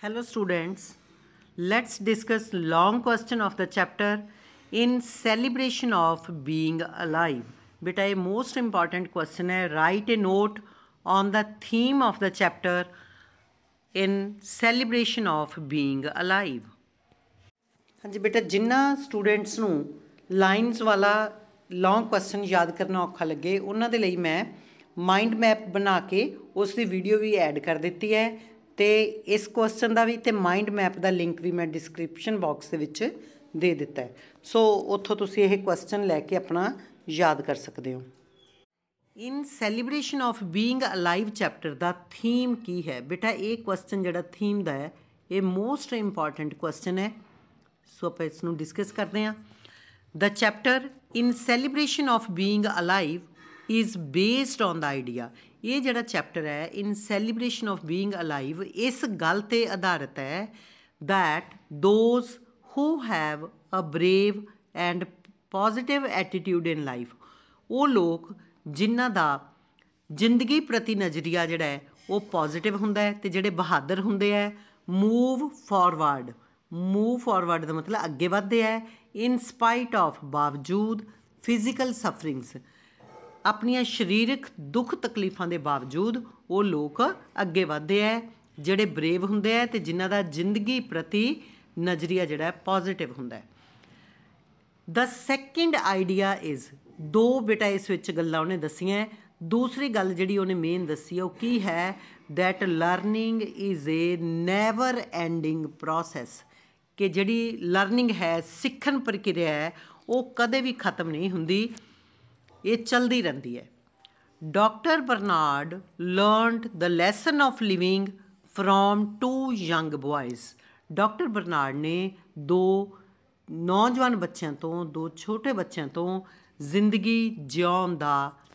Hello students, let's discuss long question of the chapter in celebration of being alive. Beta, a most important question hai, write a note on the theme of the chapter in celebration of being alive. ਹਾਂਜੀ ਬੇਟਾ ਜਿੰਨਾ students ਨੂੰ lines ਵਾਲਾ ਲੌਂਗ question ਯਾਦ ਕਰਨਾ ਔਖਾ ਲੱਗੇ ਉਹਨਾਂ ਦੇ ਲਈ ਮੈਂ ਮਾਈਂਡ ਮੈਪ ਬਣਾ ਕੇ ਉਸ ਦੀ ਵੀਡੀਓ ਵੀ ਐਡ ਕਰ ਦਿੱਤੀ ਹੈ ਤੇ ਇਸ ਕੁਐਸਚਨ ਦਾ ਵੀ ਤੇ ਮਾਈਂਡ ਮੈਪ ਦਾ ਲਿੰਕ ਵੀ ਮੈਂ ਡਿਸਕ੍ਰਿਪਸ਼ਨ ਬਾਕਸ ਦੇ ਵਿੱਚ ਦੇ ਦਿੱਤਾ ਹੈ ਸੋ ਉੱਥੋਂ ਤੁਸੀਂ ਇਹ ਕੁਐਸਚਨ ਲੈ ਕੇ ਆਪਣਾ ਯਾਦ ਕਰ ਸਕਦੇ ਹੋ in celebration of being alive chapter ਦਾ ਥੀਮ ਕੀ ਹੈ ਬੇਟਾ ਇਹ ਕੁਐਸਚਨ ਜਿਹੜਾ ਥੀਮ ਦਾ ਹੈ ਇਹ ਮੋਸਟ ਇੰਪੋਰਟੈਂਟ ਕੁਐਸਚਨ ਹੈ ਸੋ ਆਪਾਂ ਇਸ ਨੂੰ ਡਿਸਕਸ ਕਰਦੇ ਹਾਂ the chapter in celebration of being alive is based on the idea ਇਹ ਜਿਹੜਾ ਚੈਪਟਰ ਹੈ in celebration of being alive ਇਸ ਗੱਲ ਤੇ ਆਧਾਰਿਤ ਹੈ that those who have a brave and positive attitude in life ਉਹ ਲੋਕ ਜਿਨ੍ਹਾਂ ਦਾ ਜ਼ਿੰਦਗੀ ਪ੍ਰਤੀ ਨਜ਼ਰੀਆ ਜਿਹੜਾ ਹੈ ਉਹ ਪੋਜ਼ਿਟਿਵ ਹੁੰਦਾ ਹੈ ਤੇ ਜਿਹੜੇ ਬਹਾਦਰ ਹੁੰਦੇ ਹੈ ਮੂਵ ਫਾਰਵਰਡ ਮੂਵ ਫਾਰਵਰਡ ਦਾ ਮਤਲਬ ਅੱਗੇ ਵਧਦੇ ਹੈ ਇਨ ਸਪਾਈਟ ਆਫ ਬਾਵਜੂਦ ਫਿਜ਼ੀਕਲ ਸਫਰਿੰਗਸ ਆਪਣੀਆਂ ਸਰੀਰਕ ਦੁੱਖ ਤਕਲੀਫਾਂ ਦੇ ਬਾਵਜੂਦ ਉਹ ਲੋਕ ਅੱਗੇ ਵਧਦੇ ਐ ਜਿਹੜੇ ਬਰੇਵ ਹੁੰਦੇ ਐ ਤੇ ਜਿਨ੍ਹਾਂ ਦਾ ਜ਼ਿੰਦਗੀ ਪ੍ਰਤੀ ਨਜ਼ਰੀਆ ਜਿਹੜਾ ਪੋਜ਼ਿਟਿਵ ਹੁੰਦਾ ਹੈ ਦ ਸੈਕਿੰਡ ਆਈਡੀਆ ਇਜ਼ ਦੋ ਬੇਟਾ ਇਸ ਵਿੱਚ ਗੱਲਾਂ ਉਹਨੇ ਦਸੀਆਂ ਦੂਸਰੀ ਗੱਲ ਜਿਹੜੀ ਉਹਨੇ ਮੇਨ ਦੱਸੀ ਉਹ ਕੀ ਹੈ that learning is a never ending process ਕਿ ਜਿਹੜੀ ਲਰਨਿੰਗ ਹੈ ਸਿੱਖਣ ਪ੍ਰਕਿਰਿਆ ਹੈ ਉਹ ਕਦੇ ਵੀ ਖਤਮ ਨਹੀਂ ਹੁੰਦੀ ਇਹ ਚਲਦੀ ਰਹਿੰਦੀ ਹੈ doctor Bernard learned the lesson of living from two young boys doctor Bernard ਨੇ ਦੋ ਨੌਜਵਾਨ ਬੱਚਿਆਂ ਤੋਂ ਦੋ ਛੋਟੇ ਬੱਚਿਆਂ ਤੋਂ ਜ਼ਿੰਦਗੀ ਜਿਉਣ ਦਾ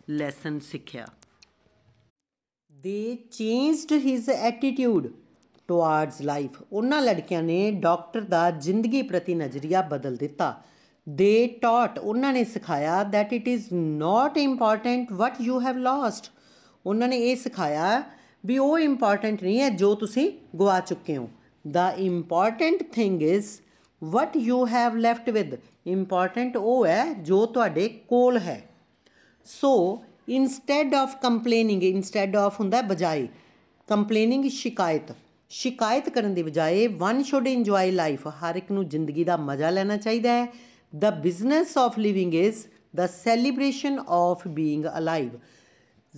ਲੈਸਨ ਸਿੱਖਿਆ they changed his attitude towards life ਉਹਨਾਂ ਲੜਕਿਆਂ ਨੇ ਡਾਕਟਰ ਦਾ ਜ਼ਿੰਦਗੀ ਪ੍ਰਤੀ ਨਜ਼ਰੀਆ ਬਦਲ ਦਿੱਤਾ ਦੇ ਟੌਟ ਉਹਨਾਂ ਨੇ ਸਿਖਾਇਆ that it is not important what you have lost ਉਹਨਾਂ ਨੇ ਇਹ ਸਿਖਾਇਆ ਵੀ ਉਹ ਇੰਪੋਰਟੈਂਟ ਨਹੀਂ ਹੈ ਜੋ ਤੁਸੀਂ ਗਵਾ ਚੁੱਕੇ ਹੋ the important thing is what you have left with important ਉਹ ਹੈ ਜੋ ਤੁਹਾਡੇ ਕੋਲ ਹੈ so instead of complaining instead of ਹੁੰਦਾ ਬਜਾਏ ਕੰਪਲੇਨਿੰਗ ਸ਼ਿਕਾਇਤ ਸ਼ਿਕਾਇਤ ਕਰਨ ਦੀ ਬਜਾਏ ਵਨ ਸ਼ੁੱਡ ਇੰਜੋਏ ਲਾਈਫ ਹਰ ਇੱਕ ਨੂੰ ਜ਼ਿੰਦਗੀ ਦਾ ਮਜ਼ਾ ਲੈਣਾ ਚਾਹੀਦਾ ਹੈ The business of living is the celebration of being alive.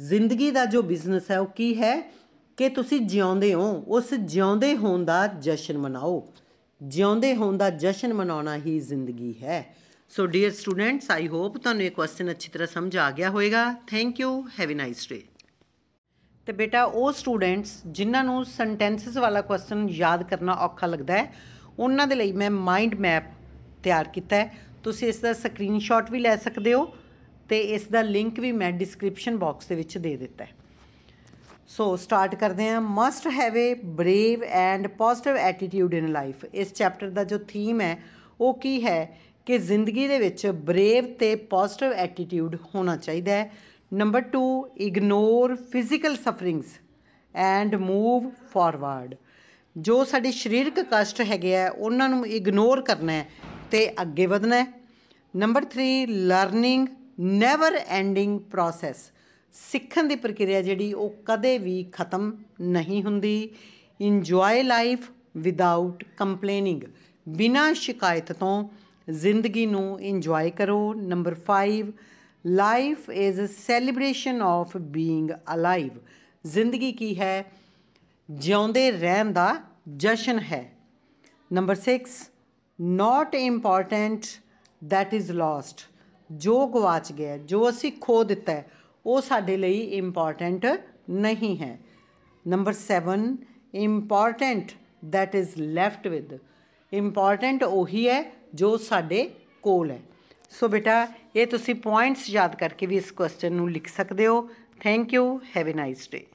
ਜ਼ਿੰਦਗੀ ਦਾ ਜੋ ਬਿਜ਼ਨਸ ਹੈ ਉਹ ਕੀ ਹੈ ਕਿ ਤੁਸੀਂ ਜਿਉਂਦੇ ਹੋ ਉਸ ਜਿਉਂਦੇ ਹੋਣ ਦਾ ਜਸ਼ਨ ਮਨਾਓ ਜਿਉਂਦੇ ਹੋਣ ਦਾ ਜਸ਼ਨ ਮਨਾਉਣਾ ਹੀ ਜ਼ਿੰਦਗੀ ਹੈ so dear students I hope ਤੁਹਾਨੂੰ ਇਹ ਕੁਐਸਚਨ ਅੱਛੀ ਤਰ੍ਹਾਂ ਸਮਝ ਆ ਗਿਆ ਹੋਵੇਗਾ thank you have a nice day ਤੇ ਬੇਟਾ ਉਹ ਸਟੂਡੈਂਟਸ ਜਿਨ੍ਹਾਂ ਨੂੰ ਸੈਂਟੈਂਸਸ ਵਾਲਾ ਕੁਐਸਚਨ ਯਾਦ ਕਰਨਾ ਔਖਾ ਲੱਗਦਾ ਹੈ ਉਹਨਾਂ ਦੇ ਲਈ ਮੈਂ ਮਾਈਂਡ ਮੈਪ ਤਿਆਰ ਕੀਤਾ ਹੈ ਤੁਸੀਂ ਇਸ ਦਾ ਸਕਰੀਨਸ਼ਾਟ ਵੀ ਲੈ ਸਕਦੇ ਹੋ ਤੇ ਇਸ ਦਾ ਲਿੰਕ ਵੀ ਮੈਂ ਡਿਸਕ੍ਰਿਪਸ਼ਨ ਬਾਕਸ ਦੇ ਵਿੱਚ ਦੇ ਦਿੱਤਾ ਹੈ ਸੋ ਸਟਾਰਟ ਕਰਦੇ ਹਾਂ must have a brave and positive attitude in life ਇਸ ਚੈਪਟਰ ਦਾ ਜੋ ਥੀਮ ਹੈ ਉਹ ਕੀ ਹੈ ਕਿ ਜ਼ਿੰਦਗੀ ਦੇ ਵਿੱਚ ਬਰੇਵ ਤੇ ਪੋਜ਼ਿਟਿਵ ਐਟੀਟਿਊਡ ਹੋਣਾ ਚਾਹੀਦਾ ਹੈ number 2 ignore physical sufferings and move forward ਜੋ ਸਾਡੇ ਸਰੀਰਕ ਕਸ਼ਟ ਹੈਗੇ ਆ ਉਹਨਾਂ ਨੂੰ ਇਗਨੋਰ ਕਰਨਾ ਹੈ ਤੇ ਅੱਗੇ ਵਧਣਾ ਹੈ number 3 learning never ending process ਸਿੱਖਣ ਦੀ ਪ੍ਰਕਿਰਿਆ ਜਿਹੜੀ ਉਹ ਕਦੇ ਵੀ ਖਤਮ ਨਹੀਂ ਹੁੰਦੀ ਇੰਜੋਏ ਲਾਈਫ ਵਿਦਆਊਟ ਕੰਪਲੇਨਿੰਗ ਬਿਨਾ ਸ਼ਿਕਾਇਤ ਤੋਂ ਜ਼ਿੰਦਗੀ ਨੂੰ ਇੰਜੋਏ ਕਰੋ number 5 life is a celebration of being alive ਜ਼ਿੰਦਗੀ ਕੀ ਹੈ ਜਿਉਂਦੇ ਰਹਿਣ ਦਾ ਜਸ਼ਨ ਹੈ number 6 not important that is lost ਜੋ ਗਵਾਚ ਗਿਆ ਜੋ ਅਸੀਂ ਖੋ ਦਿੱਤਾ ਉਹ ਸਾਡੇ ਲਈ ਇੰਪੋਰਟੈਂਟ ਨਹੀਂ ਹੈ number 7 important that is left with important ਉਹੀ ਹੈ ਜੋ ਸਾਡੇ ਕੋਲ ਹੈ ਸੋ ਬੇਟਾ ਇਹ ਤੁਸੀਂ ਪੁਆਇੰਟਸ ਯਾਦ ਕਰਕੇ ਵੀ ਇਸ ਕੁਐਸਚਨ ਨੂੰ ਲਿਖ ਸਕਦੇ ਹੋ thank you have a nice day